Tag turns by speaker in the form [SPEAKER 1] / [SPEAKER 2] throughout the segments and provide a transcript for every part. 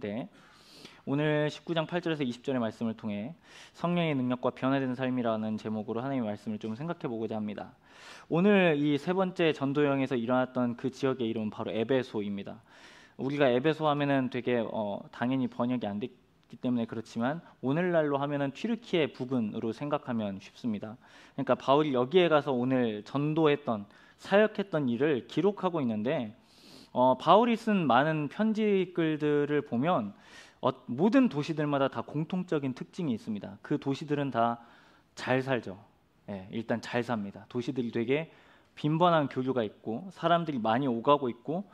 [SPEAKER 1] 있는데 오늘 19장 8절에서 20절의 말씀을 통해 성령의 능력과 변화된 삶이라는 제목으로 하나님의 말씀을 좀 생각해 보고자 합니다. 오늘 이 세 번째 전도여에서 일어났던 그 지역의 이름은 바로 에베소입니다. 우리가 에베소 하면은 되게 어, 당연히 번역이 안 됐기 때문에 그렇지만 오늘날로 하면은 튀르키예 부근으로 생각하면 쉽습니다. 그러니까 바울이 여기에 가서 오늘 전도했던 사역했던 일을 기록하고 있는데 어, 바울이 쓴 많은 편지 글들을 보면 어, 모든 도시들마다 다 공통적인 특징이 있습니다. 그 도시들은 다 잘 살죠. 예, 일단 잘 삽니다. 도시들이 되게 빈번한 교류가 있고 사람들이 많이 오가고 있고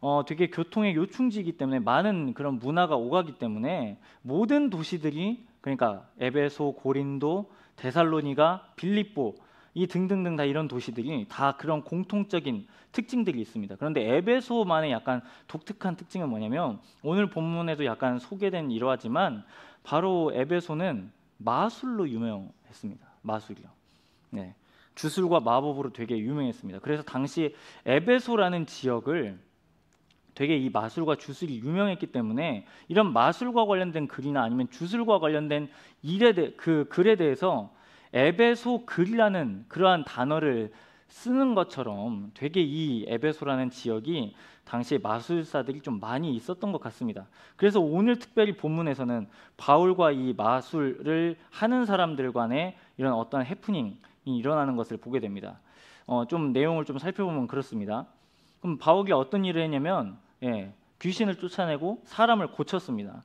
[SPEAKER 1] 어, 되게 교통의 요충지이기 때문에 많은 그런 문화가 오가기 때문에 모든 도시들이 그러니까 에베소, 고린도, 데살로니가, 빌립보 이 등등등 다 이런 도시들이 다 그런 공통적인 특징들이 있습니다. 그런데 에베소만의 약간 독특한 특징은 뭐냐면 오늘 본문에도 약간 소개된 이일하지만 바로 에베소는 마술로 유명했습니다. 마술이요. 네. 주술과 마법으로 되게 유명했습니다. 그래서 당시 에베소라는 지역을 되게 이 마술과 주술이 유명했기 때문에 이런 마술과 관련된 글이나 아니면 주술과 관련된 일에 대, 그 글에 대해서 에베소 글이라는 그러한 단어를 쓰는 것처럼 되게 이 에베소라는 지역이 당시에 마술사들이 좀 많이 있었던 것 같습니다. 그래서 오늘 특별히 본문에서는 바울과 이 마술을 하는 사람들 간에 이런 어떤 해프닝이 일어나는 것을 보게 됩니다. 어, 좀 내용을 좀 살펴보면 그렇습니다. 그럼 바울이 어떤 일을 했냐면 예, 귀신을 쫓아내고 사람을 고쳤습니다.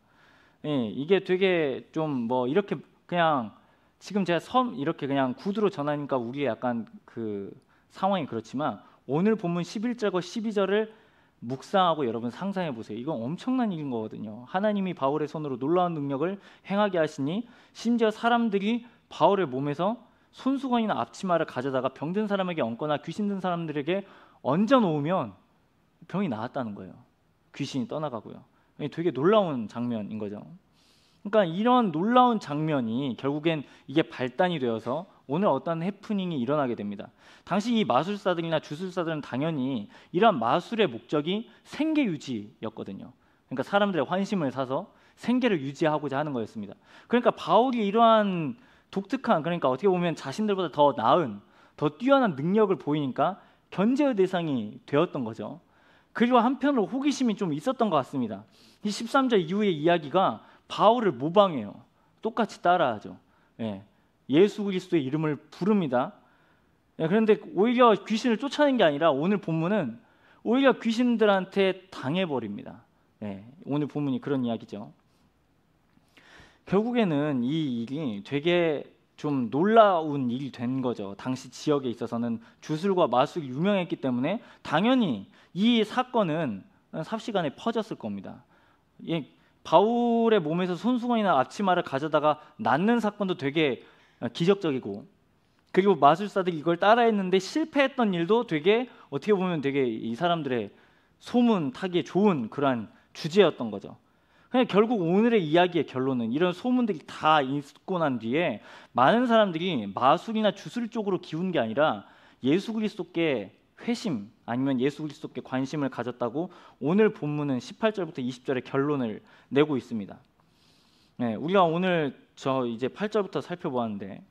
[SPEAKER 1] 예, 이게 되게 좀 뭐 이렇게 그냥 지금 제가 섬 이렇게 그냥 구두로 전하니까 우리의 약간 그 상황이 그렇지만 오늘 본문 11절과 12절을 묵상하고 여러분 상상해 보세요. 이건 엄청난 일인 거거든요. 하나님이 바울의 손으로 놀라운 능력을 행하게 하시니 심지어 사람들이 바울의 몸에서 손수건이나 앞치마를 가져다가 병든 사람에게 얹거나 귀신 든 사람들에게 얹어 놓으면 병이 나았다는 거예요. 귀신이 떠나가고요. 되게 놀라운 장면인 거죠. 그러니까 이런 놀라운 장면이 결국엔 이게 발단이 되어서 오늘 어떤 해프닝이 일어나게 됩니다. 당시 이 마술사들이나 주술사들은 당연히 이러 마술의 목적이 생계 유지였거든요. 그러니까 사람들의 환심을 사서 생계를 유지하고자 하는 거였습니다. 그러니까 바울이 이러한 독특한 그러니까 어떻게 보면 자신들보다 더 나은 더 뛰어난 능력을 보이니까 견제의 대상이 되었던 거죠. 그리고 한편으로 호기심이 좀 있었던 것 같습니다. 이 13절 이후의 이야기가 바울을 모방해요. 똑같이 따라하죠. 예. 예수 그리스도의 이름을 부릅니다. 예, 그런데 오히려 귀신을 쫓아낸 게 아니라 오늘 본문은 오히려 귀신들한테 당해버립니다. 예, 오늘 본문이 그런 이야기죠. 결국에는 이 일이 되게 좀 놀라운 일이 된 거죠. 당시 지역에 있어서는 주술과 마술이 유명했기 때문에 당연히 이 사건은 삽시간에 퍼졌을 겁니다. 예, 바울의 몸에서 손수건이나 앞치마를 가져다가 낫는 사건도 되게 기적적이고 그리고 마술사들이 이걸 따라했는데 실패했던 일도 되게 어떻게 보면 되게 이 사람들의 소문 타기에 좋은 그러한 주제였던 거죠. 그냥 결국 오늘의 이야기의 결론은 이런 소문들이 다 있고 난 뒤에 많은 사람들이 마술이나 주술 쪽으로 기운 게 아니라 예수 그리스도께 회심 아니면 예수 그리스도께 관심을 가졌다고 오늘 본문은 18절부터 20절의 결론을 내고 있습니다. 네, 우리가 오늘 저 이제 8절부터 살펴보았는데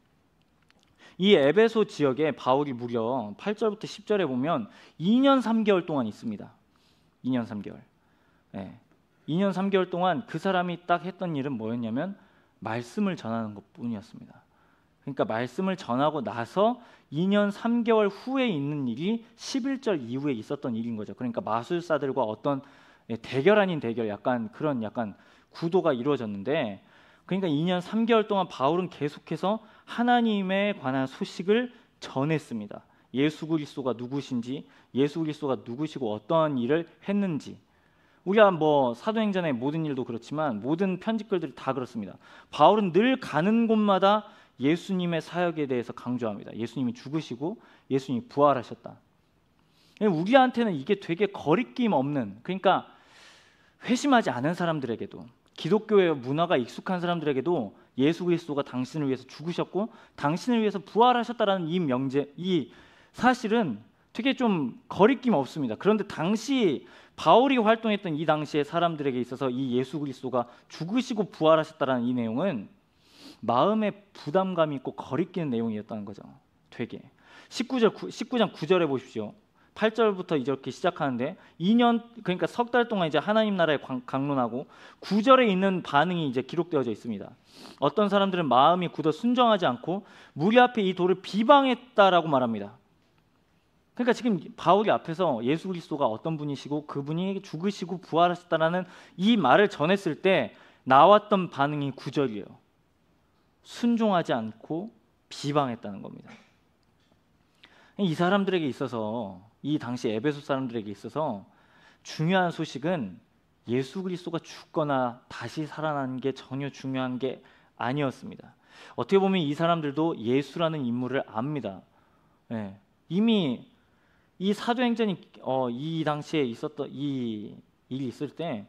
[SPEAKER 1] 이 에베소 지역에 바울이 무려 8절부터 10절에 보면 2년 3개월 동안 있습니다. 2년 3개월. 네, 2년 3개월 동안 그 사람이 딱 했던 일은 뭐였냐면 말씀을 전하는 것뿐이었습니다. 그러니까 말씀을 전하고 나서 2년 3개월 후에 있는 일이 11절 이후에 있었던 일인 거죠. 그러니까 마술사들과 어떤 예, 대결 아닌 대결 약간 그런 약간 구도가 이루어졌는데 그러니까 2년 3개월 동안 바울은 계속해서 하나님에 관한 소식을 전했습니다. 예수 그리스도가 누구신지, 예수 그리스도가 누구시고 어떠한 일을 했는지. 우리가 뭐 사도행전의 모든 일도 그렇지만 모든 편집글들이 다 그렇습니다. 바울은 늘 가는 곳마다 예수님의 사역에 대해서 강조합니다. 예수님이 죽으시고 예수님이 부활하셨다. 우리한테는 이게 되게 거리낌 없는 그러니까 회심하지 않은 사람들에게도 기독교의 문화가 익숙한 사람들에게도 예수 그리스도가 당신을 위해서 죽으셨고 당신을 위해서 부활하셨다라는 이 명제 이 사실은 되게 좀 거리낌 없습니다. 그런데 당시 바울이 활동했던 이 당시의 사람들에게 있어서 이 예수 그리스도가 죽으시고 부활하셨다라는 이 내용은 마음의 부담감이 있고 거리끼는 내용이었다는 거죠. 되게 19절 19장 9절에 보십시오. 8절부터 이렇게 시작하는데 2년 그러니까 석 달 동안 이제 하나님 나라에 강론하고 9절에 있는 반응이 이제 기록되어져 있습니다. 어떤 사람들은 마음이 굳어 순정하지 않고 무리 앞에 이 돌을 비방했다라고 말합니다. 그러니까 지금 바울이 앞에서 예수 그리스도가 어떤 분이시고 그분이 죽으시고 부활하셨다라는 이 말을 전했을 때 나왔던 반응이 9절이에요. 순종하지 않고 비방했다는 겁니다. 이 사람들에게 있어서 이 당시 에베소 사람들에게 있어서 중요한 소식은 예수 그리스도가 죽거나 다시 살아난 게 전혀 중요한 게 아니었습니다. 어떻게 보면 이 사람들도 예수라는 인물을 압니다. 예, 이미 이 사도행전이 어, 이 당시에 있었던 이 일이 있을 때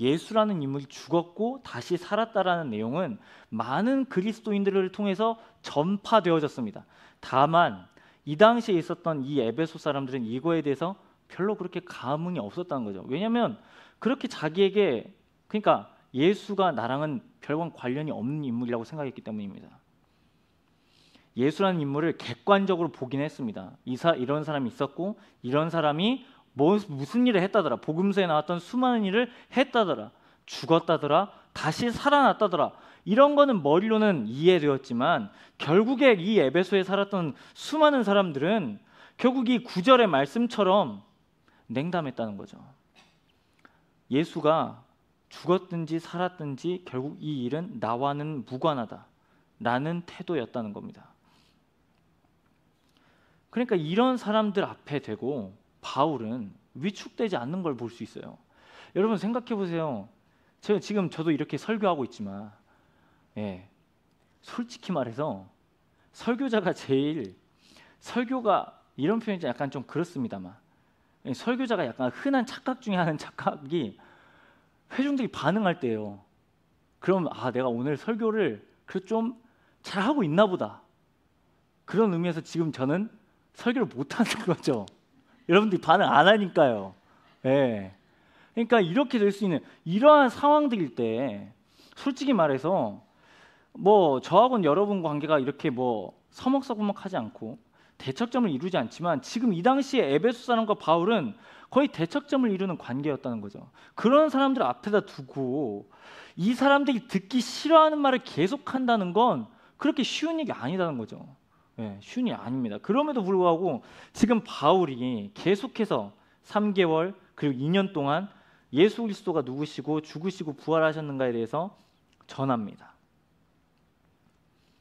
[SPEAKER 1] 예수라는 인물이 죽었고 다시 살았다라는 내용은 많은 그리스도인들을 통해서 전파되어졌습니다. 다만 이 당시에 있었던 이 에베소 사람들은 이거에 대해서 별로 그렇게 감흥이 없었다는 거죠. 왜냐하면 그렇게 자기에게 그러니까 예수가 나랑은 별반 관련이 없는 인물이라고 생각했기 때문입니다. 예수라는 인물을 객관적으로 보긴 했습니다. 이사 이런 사람이 있었고 이런 사람이 뭐, 무슨 일을 했다더라. 복음서에 나왔던 수많은 일을 했다더라. 죽었다더라. 다시 살아났다더라. 이런 거는 머리로는 이해되었지만 결국에 이 에베소에 살았던 수많은 사람들은 결국 이 구절의 말씀처럼 냉담했다는 거죠. 예수가 죽었든지 살았든지 결국 이 일은 나와는 무관하다. 라는 태도였다는 겁니다. 그러니까 이런 사람들 앞에 대고 바울은 위축되지 않는 걸 볼 수 있어요. 여러분 생각해 보세요. 제 지금 저도 이렇게 설교하고 있지만, 예, 솔직히 말해서 설교자가 제일 설교가 이런 표현이 약간 좀 그렇습니다만 예, 설교자가 약간 흔한 착각 중에 하는 착각이 회중들이 반응할 때예요. 그럼 아 내가 오늘 설교를 그 좀 잘하고 있나 보다. 그런 의미에서 지금 저는 설교를 못하는 거죠. 여러분들이 반응 안 하니까요. 예. 그러니까 이렇게 될 수 있는 이러한 상황들일 때 솔직히 말해서 뭐 저하고는 여러분 관계가 이렇게 뭐 서먹서먹하지 않고 대척점을 이루지 않지만 지금 이 당시에 에베소 사람과 바울은 거의 대척점을 이루는 관계였다는 거죠. 그런 사람들 앞에다 두고 이 사람들이 듣기 싫어하는 말을 계속한다는 건 그렇게 쉬운 얘기 아니다는 거죠. 예, 운이 아닙니다. 그럼에도 불구하고 지금 바울이 계속해서 3개월 그리고 2년 동안 예수 그리스도가 누구시고 죽으시고 부활하셨는가에 대해서 전합니다.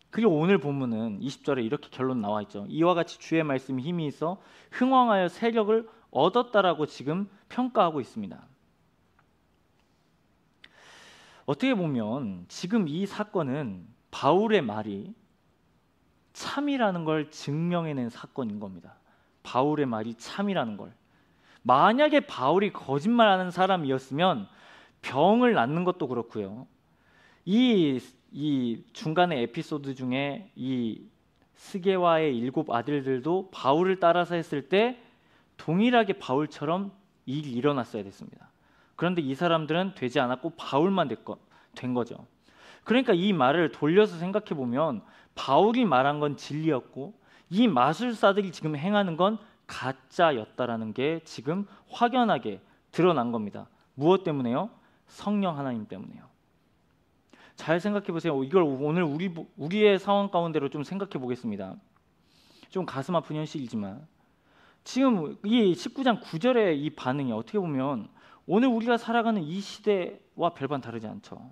[SPEAKER 1] 그리고 오늘 본문은 20절에 이렇게 결론 나와 있죠. 이와 같이 주의 말씀 힘이 있어 흥왕하여 세력을 얻었다라고 지금 평가하고 있습니다. 어떻게 보면 지금 이 사건은 바울의 말이 참이라는 걸 증명해낸 사건인 겁니다. 바울의 말이 참이라는 걸. 만약에 바울이 거짓말하는 사람이었으면 병을 낳는 것도 그렇고요. 이, 이 중간의 에피소드 중에 이 스게와의 일곱 아들들도 바울을 따라서 했을 때 동일하게 바울처럼 일이 일어났어야 됐습니다. 그런데 이 사람들은 되지 않았고 바울만 됐거, 된 거죠. 그러니까 이 말을 돌려서 생각해 보면 바울이 말한 건 진리였고 이 마술사들이 지금 행하는 건 가짜였다라는 게 지금 확연하게 드러난 겁니다. 무엇 때문에요? 성령 하나님 때문에요. 잘 생각해 보세요. 이걸 오늘 우리 우리의 상황 가운데로 좀 생각해 보겠습니다. 좀 가슴 아픈 현실이지만 지금 이 19장 9절의 이 반응이 어떻게 보면 오늘 우리가 살아가는 이 시대와 별반 다르지 않죠.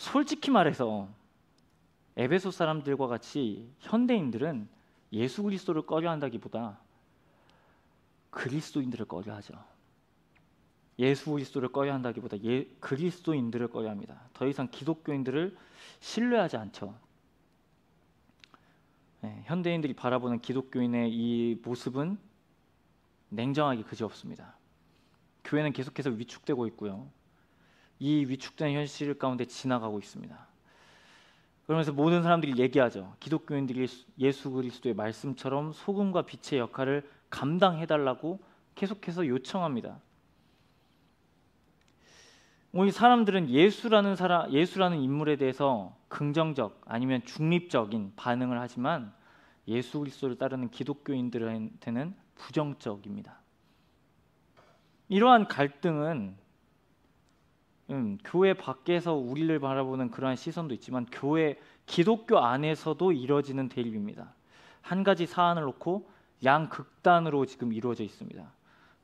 [SPEAKER 1] 솔직히 말해서 에베소 사람들과 같이 현대인들은 예수 그리스도를 꺼려한다기보다 그리스도인들을 꺼려하죠. 예수 그리스도를 꺼려한다기보다 예, 그리스도인들을 꺼려합니다. 더 이상 기독교인들을 신뢰하지 않죠. 네, 현대인들이 바라보는 기독교인의 이 모습은 냉정하기 그지없습니다. 교회는 계속해서 위축되고 있고요. 이 위축된 현실 가운데 지나가고 있습니다. 그러면서 모든 사람들이 얘기하죠. 기독교인들이 예수 그리스도의 말씀처럼 소금과 빛의 역할을 감당해 달라고 계속해서 요청합니다. 오늘 사람들은 예수라는 사람, 예수라는 인물에 대해서 긍정적 아니면 중립적인 반응을 하지만 예수 그리스도를 따르는 기독교인들한테는 부정적입니다. 이러한 갈등은 음, 교회 밖에서 우리를 바라보는 그러한 시선도 있지만 교회 기독교 안에서도 이뤄지는 대립입니다. 한 가지 사안을 놓고 양 극단으로 지금 이루어져 있습니다.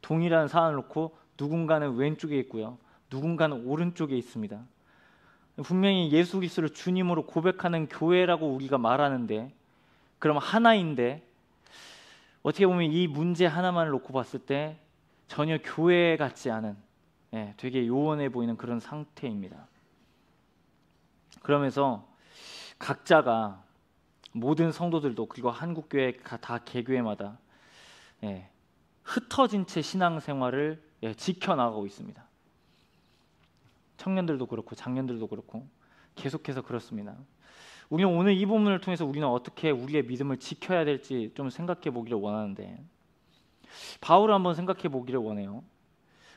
[SPEAKER 1] 동일한 사안을 놓고 누군가는 왼쪽에 있고요. 누군가는 오른쪽에 있습니다. 분명히 예수 그리스도를 주님으로 고백하는 교회라고 우리가 말하는데 그럼 하나인데 어떻게 보면 이 문제 하나만 놓고 봤을 때 전혀 교회 같지 않은 예, 되게 요원해 보이는 그런 상태입니다. 그러면서 각자가 모든 성도들도 그리고 한국 교회 다 개교회마다 예, 흩어진 채 신앙생활을 예, 지켜나가고 있습니다. 청년들도 그렇고 장년들도 그렇고 계속해서 그렇습니다. 우리는 오늘 이 본문을 통해서 우리는 어떻게 우리의 믿음을 지켜야 될지 좀 생각해 보기를 원하는데 바울을 한번 생각해 보기를 원해요.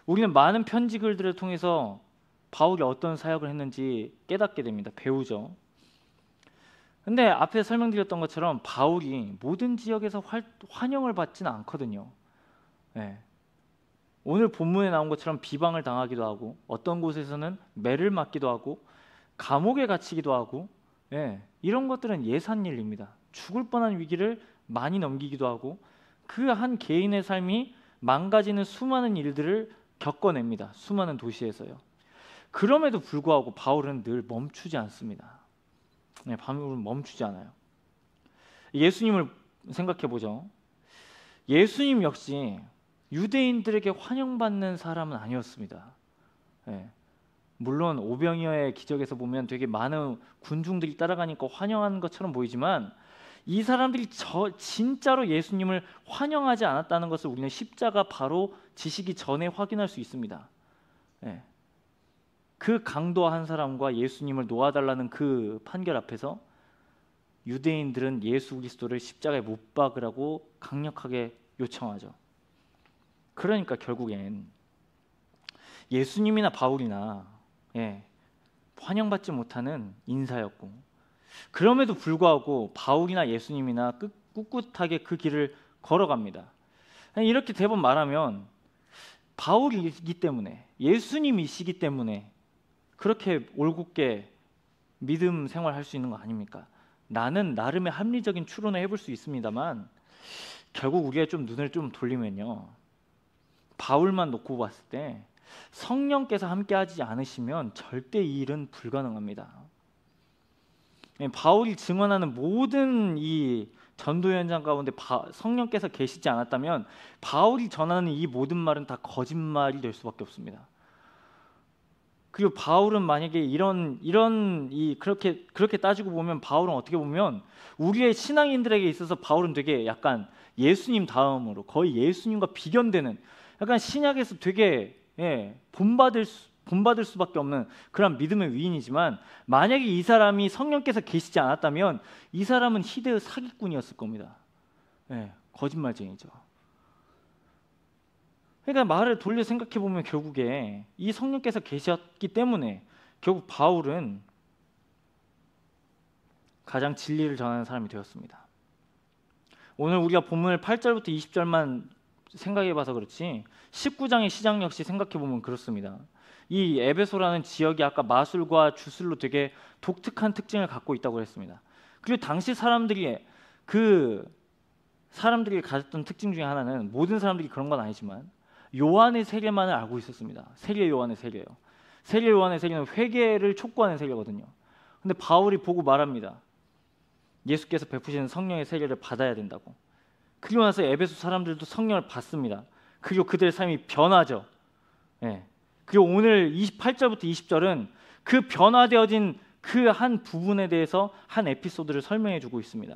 [SPEAKER 1] 우리는 많은 편지글들을 통해서 바울이 어떤 사역을 했는지 깨닫게 됩니다. 배우죠. 근데 앞에 설명드렸던 것처럼 바울이 모든 지역에서 활, 환영을 받지는 않거든요. 네. 오늘 본문에 나온 것처럼 비방을 당하기도 하고 어떤 곳에서는 매를 맞기도 하고 감옥에 갇히기도 하고 예, 이런 것들은 예산 일입니다. 죽을 뻔한 위기를 많이 넘기기도 하고 그 한 개인의 삶이 망가지는 수많은 일들을 겪어냅니다. 수많은 도시에서요. 그럼에도 불구하고 바울은 늘 멈추지 않습니다. 네, 바울은 멈추지 않아요. 예수님을 생각해 보죠. 예수님 역시 유대인들에게 환영받는 사람은 아니었습니다. 네. 물론 오병이어의 기적에서 보면 되게 많은 군중들이 따라가니까 환영하는 것처럼 보이지만 이 사람들이 저 진짜로 예수님을 환영하지 않았다는 것을 우리는 십자가 바로 지시기 전에 확인할 수 있습니다. 네. 그 강도한 사람과 예수님을 놓아달라는 그 판결 앞에서 유대인들은 예수 그리스도를 십자가에 못 박으라고 강력하게 요청하죠. 그러니까 결국엔 예수님이나 바울이나 예, 환영받지 못하는 인사였고 그럼에도 불구하고 바울이나 예수님이나 꿋꿋하게 그 길을 걸어갑니다. 이렇게 대번 말하면 바울이기 때문에 예수님이시기 때문에 그렇게 올곧게 믿음 생활할 수 있는 거 아닙니까? 나는 나름의 합리적인 추론을 해볼 수 있습니다만 결국 우리가 좀 눈을 좀 돌리면요 바울만 놓고 봤을 때 성령께서 함께하지 않으시면 절대 이 일은 불가능합니다. 예, 바울이 증언하는 모든 이 전도 현장 가운데 바, 성령께서 계시지 않았다면 바울이 전하는 이 모든 말은 다 거짓말이 될 수밖에 없습니다. 그리고 바울은 만약에 이런 이런 이 그렇게 그렇게 따지고 보면 바울은 어떻게 보면 우리의 신앙인들에게 있어서 바울은 되게 약간 예수님 다음으로 거의 예수님과 비견되는 약간 신약에서 되게 예, 본받을 수, 본받을 수밖에 없는 그런 믿음의 위인이지만 만약에 이 사람이 성령께서 계시지 않았다면 이 사람은 히데의 사기꾼이었을 겁니다. 네, 거짓말쟁이죠. 그러니까 말을 돌려 생각해 보면 결국에 이 성령께서 계셨기 때문에 결국 바울은 가장 진리를 전하는 사람이 되었습니다. 오늘 우리가 본문을 8절부터 20절만 생각해 봐서 그렇지 19장의 시작 역시 생각해 보면 그렇습니다. 이 에베소라는 지역이 아까 마술과 주술로 되게 독특한 특징을 갖고 있다고 했습니다. 그리고 당시 사람들이 그 사람들이 가졌던 특징 중에 하나는 모든 사람들이 그런 건 아니지만 요한의 세례만을 알고 있었습니다. 세례 요한의 세례요. 세례 요한의 세례는 회개를 촉구하는 세례거든요. 근데 바울이 보고 말합니다. 예수께서 베푸시는 성령의 세례를 받아야 된다고. 그리고 나서 에베소 사람들도 성령을 받습니다. 그리고 그들의 삶이 변하죠. 예. 그리고 오늘 28절부터 20절은 그 변화되어진 그 한 부분에 대해서 한 에피소드를 설명해 주고 있습니다.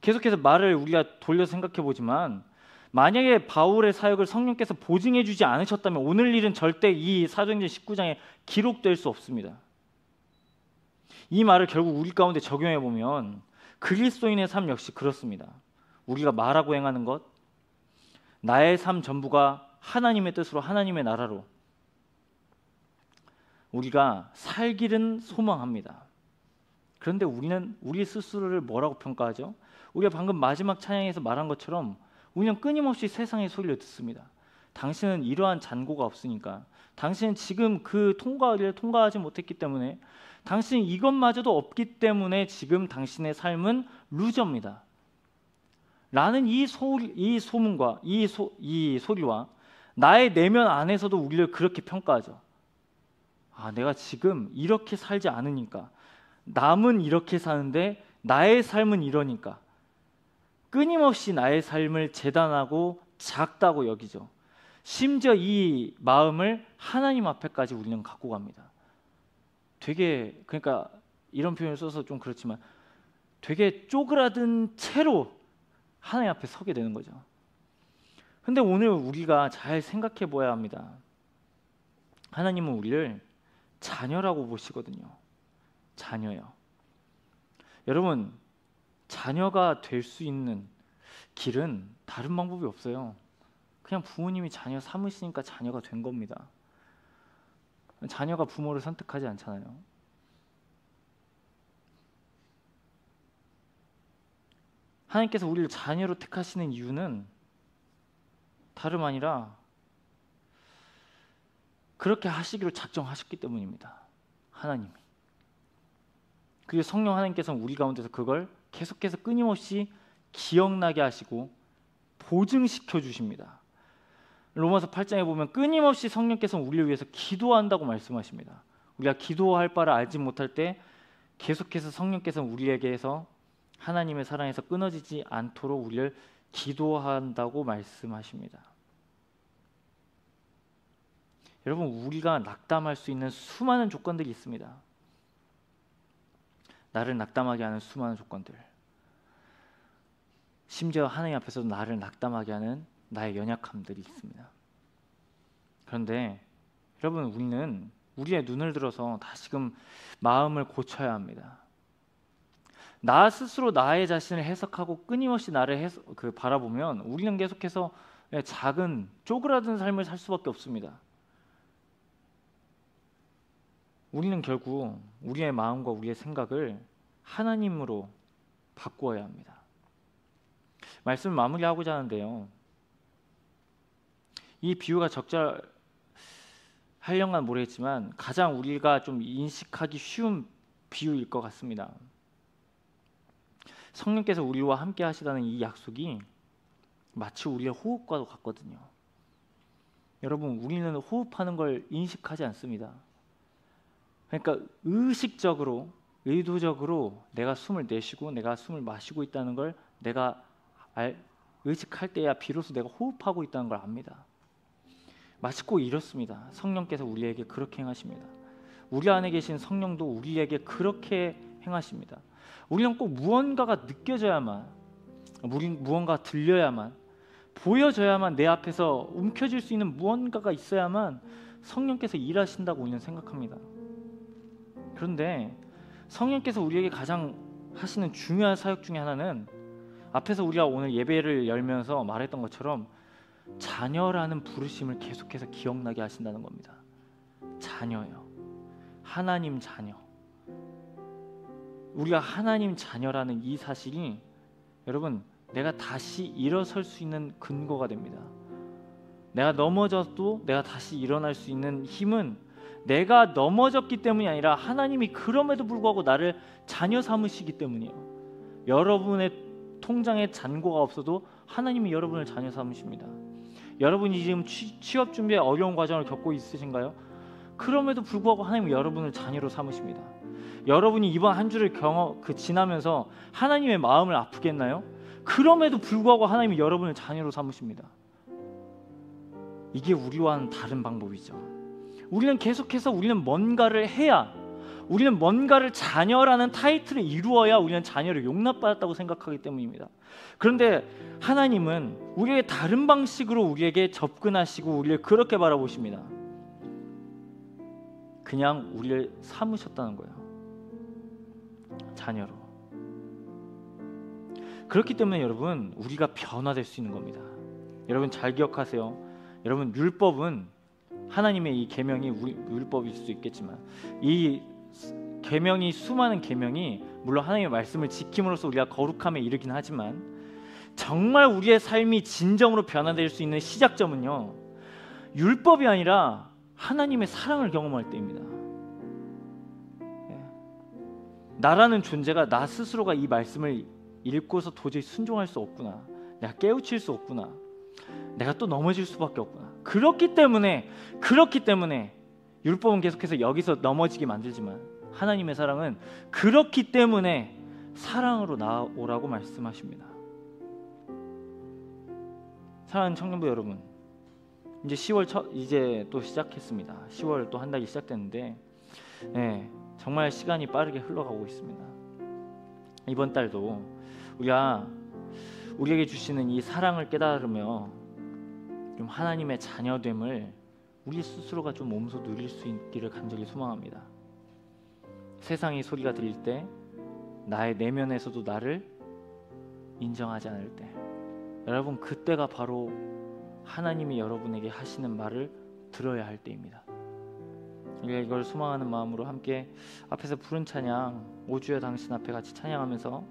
[SPEAKER 1] 계속해서 말을 우리가 돌려 생각해 보지만 만약에 바울의 사역을 성령께서 보증해 주지 않으셨다면 오늘 일은 절대 이 사도행전 19장에 기록될 수 없습니다. 이 말을 결국 우리 가운데 적용해 보면 그리스도인의 삶 역시 그렇습니다. 우리가 말하고 행하는 것, 나의 삶 전부가 하나님의 뜻으로 하나님의 나라로 우리가 살기는 소망합니다. 그런데 우리는 우리 스스로를 뭐라고 평가하죠? 우리가 방금 마지막 찬양에서 말한 것처럼 우리는 끊임없이 세상의 소리를 듣습니다. 당신은 이러한 잔고가 없으니까 당신은 지금 그 통과를 통과하지 못했기 때문에 당신 이것마저도 없기 때문에 지금 당신의 삶은 루저입니다. 라는 이, 소, 이 소문과 이, 소, 이 소리와 나의 내면 안에서도 우리를 그렇게 평가하죠. 아, 내가 지금 이렇게 살지 않으니까. 남은 이렇게 사는데 나의 삶은 이러니까. 끊임없이 나의 삶을 재단하고 작다고 여기죠. 심지어 이 마음을 하나님 앞에까지 우리는 갖고 갑니다. 되게 그러니까 이런 표현을 써서 좀 그렇지만 되게 쪼그라든 채로 하나님 앞에 서게 되는 거죠. 근데 오늘 우리가 잘 생각해 보아야 합니다. 하나님은 우리를 자녀라고 보시거든요. 자녀요. 여러분, 자녀가 될 수 있는 길은 다른 방법이 없어요. 그냥 부모님이 자녀 삼으시니까 자녀가 된 겁니다. 자녀가 부모를 선택하지 않잖아요. 하나님께서 우리를 자녀로 택하시는 이유는 다름 아니라 그렇게 하시기로 작정하셨기 때문입니다. 하나님이. 그리고 성령 하나님께서는 우리 가운데서 그걸 계속해서 끊임없이 기억나게 하시고 보증시켜 주십니다. 로마서 8장에 보면 끊임없이 성령께서 우리를 위해서 기도한다고 말씀하십니다. 우리가 기도할 바를 알지 못할 때 계속해서 성령께서 우리에게서 하나님의 사랑에서 끊어지지 않도록 우리를 기도한다고 말씀하십니다. 여러분, 우리가 낙담할 수 있는 수많은 조건들이 있습니다. 나를 낙담하게 하는 수많은 조건들. 심지어 하나님 앞에서도 나를 낙담하게 하는 나의 연약함들이 있습니다. 그런데 여러분, 우리는 우리의 눈을 들어서 다시금 마음을 고쳐야 합니다. 나 스스로 나의 자신을 해석하고 끊임없이 나를 해석, 그 바라보면 우리는 계속해서 예, 작은 쪼그라든 삶을 살 수밖에 없습니다. 우리는 결국 우리의 마음과 우리의 생각을 하나님으로 바꾸어야 합니다. 말씀 마무리하고자 하는데요. 이 비유가 적절 할령간 모르겠지만 가장 우리가 좀 인식하기 쉬운 비유일 것 같습니다. 성령께서 우리와 함께 하시다는 이 약속이 마치 우리의 호흡과도 같거든요. 여러분, 우리는 호흡하는 걸 인식하지 않습니다. 그러니까 의식적으로, 의도적으로 내가 숨을 내쉬고 내가 숨을 마시고 있다는 걸 내가 알, 의식할 때야 비로소 내가 호흡하고 있다는 걸 압니다. 마치 꼭 이렇습니다. 성령께서 우리에게 그렇게 행하십니다. 우리 안에 계신 성령도 우리에게 그렇게 행하십니다. 우리는 꼭 무언가가 느껴져야만, 무언가 들려야만, 보여져야만 내 앞에서 움켜질수 있는 무언가가 있어야만 성령께서 일하신다고 우리는 생각합니다. 그런데 성령께서 우리에게 가장 하시는 중요한 사역 중의 하나는 앞에서 우리가 오늘 예배를 열면서 말했던 것처럼 자녀라는 부르심을 계속해서 기억나게 하신다는 겁니다. 자녀요. 하나님 자녀. 우리가 하나님 자녀라는 이 사실이 여러분 내가 다시 일어설 수 있는 근거가 됩니다. 내가 넘어져도 내가 다시 일어날 수 있는 힘은 내가 넘어졌기 때문이 아니라 하나님이 그럼에도 불구하고 나를 자녀 삼으시기 때문이에요. 여러분의 통장에 잔고가 없어도 하나님이 여러분을 자녀 삼으십니다. 여러분이 지금 취, 취업 준비에 어려운 과정을 겪고 있으신가요? 그럼에도 불구하고 하나님은 여러분을 자녀로 삼으십니다. 여러분이 이번 한 주를 경험 그 지나면서 하나님의 마음을 아프겠나요? 그럼에도 불구하고 하나님이 여러분을 자녀로 삼으십니다. 이게 우리와는 다른 방법이죠. 우리는 계속해서 우리는 뭔가를 해야 우리는 뭔가를 자녀라는 타이틀을 이루어야 우리는 자녀를 용납받았다고 생각하기 때문입니다. 그런데 하나님은 우리의 다른 방식으로 우리에게 접근하시고 우리를 그렇게 바라보십니다. 그냥 우리를 삼으셨다는 거예요. 자녀로. 그렇기 때문에 여러분 우리가 변화될 수 있는 겁니다. 여러분 잘 기억하세요. 여러분 율법은 하나님의 이 계명이 우리 율법일 수도 있겠지만 이 계명이 수많은 계명이 물론 하나님의 말씀을 지킴으로써 우리가 거룩함에 이르긴 하지만 정말 우리의 삶이 진정으로 변화될 수 있는 시작점은요. 율법이 아니라 하나님의 사랑을 경험할 때입니다. 예. 나라는 존재가 나 스스로가 이 말씀을 읽고서 도저히 순종할 수 없구나. 내가 깨우칠 수 없구나. 내가 또 넘어질 수밖에 없구나. 그렇기 때문에 그렇기 때문에 율법은 계속해서 여기서 넘어지게 만들지만 하나님의 사랑은 그렇기 때문에 사랑으로 나오라고 말씀하십니다. 사랑하는 청년부 여러분, 이제 10월 첫 이제 또 시작했습니다. 10월 또 한 달이 시작됐는데 네, 정말 시간이 빠르게 흘러가고 있습니다. 이번 달도 우리가 우리에게 주시는 이 사랑을 깨달으며 좀 하나님의 자녀됨을 우리 스스로가 좀 몸소 누릴 수 있기를 간절히 소망합니다. 세상이 소리가 들릴 때 나의 내면에서도 나를 인정하지 않을 때 여러분 그때가 바로 하나님이 여러분에게 하시는 말을 들어야 할 때입니다. 이걸 소망하는 마음으로 함께 앞에서 부른 찬양 오주여 당신 앞에 같이 찬양하면서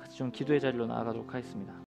[SPEAKER 1] 같이 좀 기도의 자리로 나아가도록 하겠습니다.